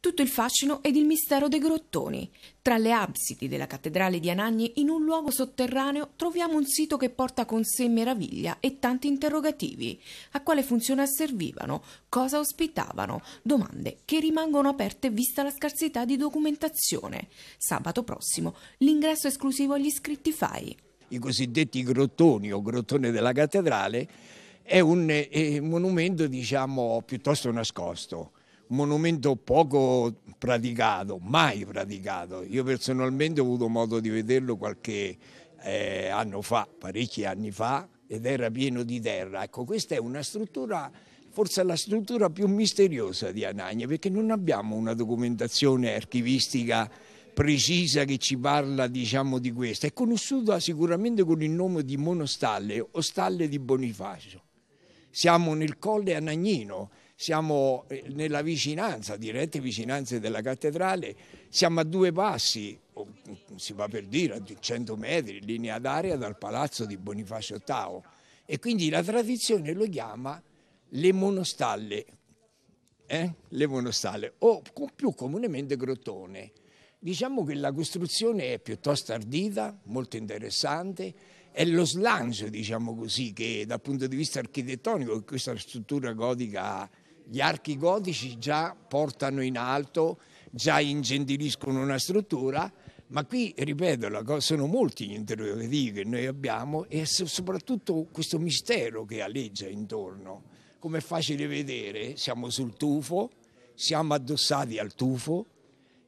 tutto il fascino ed il mistero dei grottoni. Tra le absidi della cattedrale di Anagni, in un luogo sotterraneo, troviamo un sito che porta con sé meraviglia e tanti interrogativi. A quale funzione asservivano? Cosa ospitavano? Domande che rimangono aperte vista la scarsità di documentazione. Sabato prossimo, l'ingresso esclusivo agli iscritti FAI. I cosiddetti grottoni o grottone della cattedrale è un eh, eh monumento, diciamo, piuttosto nascosto monumento poco praticato, mai praticato. Io personalmente ho avuto modo di vederlo qualche eh, anno fa, parecchi anni fa, ed era pieno di terra. Ecco, questa è una struttura, forse la struttura più misteriosa di Anagna, perché non abbiamo una documentazione archivistica precisa che ci parla diciamo, di questa. È conosciuta sicuramente con il nome di Monostalle o Stalle di Bonifacio. Siamo nel Colle Anagnino, siamo eh, nella vicinanza, dirette vicinanze della cattedrale, siamo a due passi, mm, si va per dire, a 100 metri, in linea d'aria dal palazzo di Bonifacio VIII E quindi la tradizione lo chiama le monostalle, eh? le monostalle o più comunemente grottone. Diciamo che la costruzione è piuttosto ardita, molto interessante, è lo slancio, diciamo così, che dal punto di vista architettonico questa struttura gotica ha gli archi gotici già portano in alto, già ingentiliscono una struttura, ma qui, ripeto, sono molti gli interrogativi che noi abbiamo e soprattutto questo mistero che alleggia intorno. Come è facile vedere, siamo sul tufo, siamo addossati al tufo,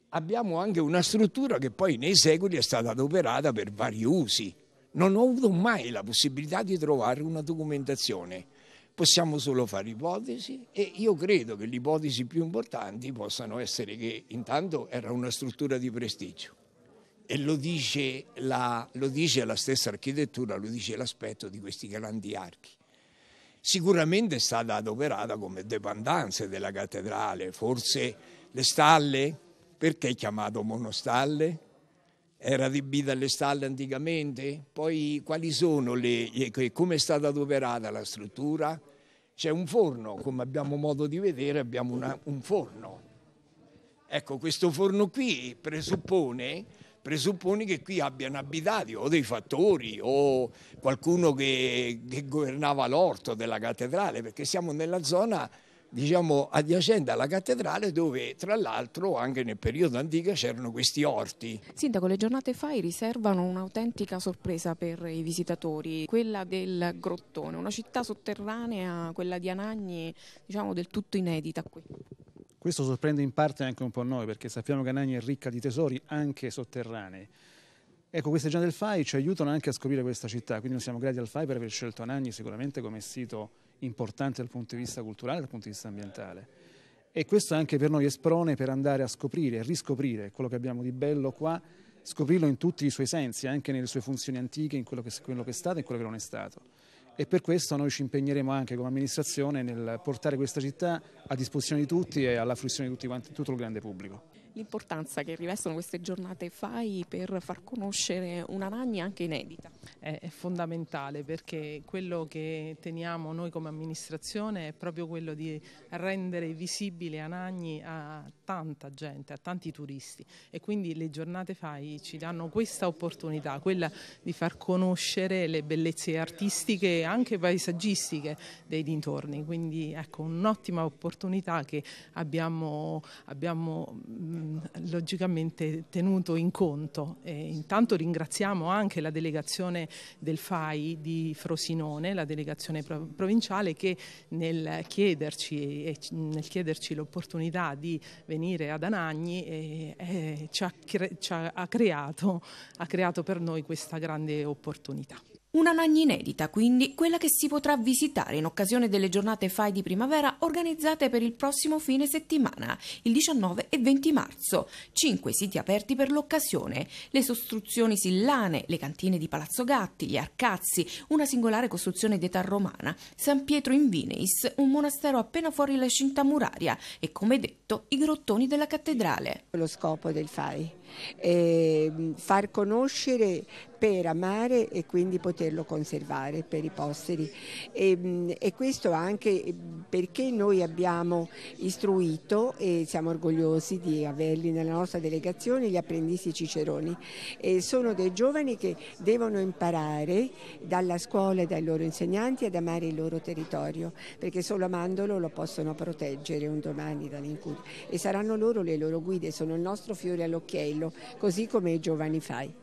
abbiamo anche una struttura che poi nei secoli è stata adoperata per vari usi. Non ho avuto mai la possibilità di trovare una documentazione Possiamo solo fare ipotesi e io credo che le ipotesi più importanti possano essere che intanto era una struttura di prestigio e lo dice la, lo dice la stessa architettura, lo dice l'aspetto di questi grandi archi sicuramente è stata adoperata come dependenza della cattedrale, forse le stalle, perché è chiamato monostalle? Era adibita alle stalle anticamente? Poi quali sono le, come è stata adoperata la struttura? c'è un forno, come abbiamo modo di vedere abbiamo una, un forno. Ecco, questo forno qui presuppone, presuppone, che qui abbiano abitati o dei fattori o qualcuno che, che governava l'orto della cattedrale, perché siamo nella zona diciamo, adiacente alla cattedrale dove tra l'altro anche nel periodo antico c'erano questi orti. Sindaco, le giornate fai riservano un'autentica sorpresa per i visitatori, quella del Grottone, una città sotterranea, quella di Anagni, diciamo del tutto inedita qui. Questo sorprende in parte anche un po' noi perché sappiamo che Anagni è ricca di tesori anche sotterranei. Ecco, queste giornate del FAI ci aiutano anche a scoprire questa città, quindi noi siamo grati al FAI per aver scelto Anagni sicuramente come sito importante dal punto di vista culturale e dal punto di vista ambientale. E questo anche per noi è sprone per andare a scoprire, a riscoprire quello che abbiamo di bello qua, scoprirlo in tutti i suoi sensi, anche nelle sue funzioni antiche, in quello che, quello che è stato e quello che non è stato. E per questo noi ci impegneremo anche come amministrazione nel portare questa città a disposizione di tutti e alla fruizione di tutti quanti, tutto il grande pubblico l'importanza che rivestono queste giornate FAI per far conoscere una Nagni anche inedita è fondamentale perché quello che teniamo noi come amministrazione è proprio quello di rendere visibile Anagni a tanta gente, a tanti turisti e quindi le giornate FAI ci danno questa opportunità, quella di far conoscere le bellezze artistiche e anche paesaggistiche dei dintorni, quindi ecco un'ottima opportunità che abbiamo, abbiamo mh, logicamente tenuto in conto. E intanto ringraziamo anche la delegazione delegazione del FAI di Frosinone, la delegazione provinciale che nel chiederci, nel chiederci l'opportunità di venire ad Anagni eh, eh, ci, ha, cre ci ha, creato, ha creato per noi questa grande opportunità. Una magna inedita, quindi, quella che si potrà visitare in occasione delle giornate FAI di primavera organizzate per il prossimo fine settimana, il 19 e 20 marzo. Cinque siti aperti per l'occasione, le sostruzioni sillane, le cantine di Palazzo Gatti, gli Arcazzi, una singolare costruzione d'età romana, San Pietro in Vineis, un monastero appena fuori la cinta muraria e, come detto, i grottoni della cattedrale. Lo scopo del FAI Ehm, far conoscere per amare e quindi poterlo conservare per i posteri. E, ehm, e, questo anche ehm, perché noi abbiamo istruito e siamo orgogliosi di averli nella nostra delegazione gli apprendisti ciceroni. E sono dei giovani che devono imparare dalla scuola e dai loro insegnanti ad amare il loro territorio, perché solo amandolo lo possono proteggere un domani dall'incurio. E saranno loro le loro guide, sono il nostro fiore all'occhiello farlo, così come i giovani fai.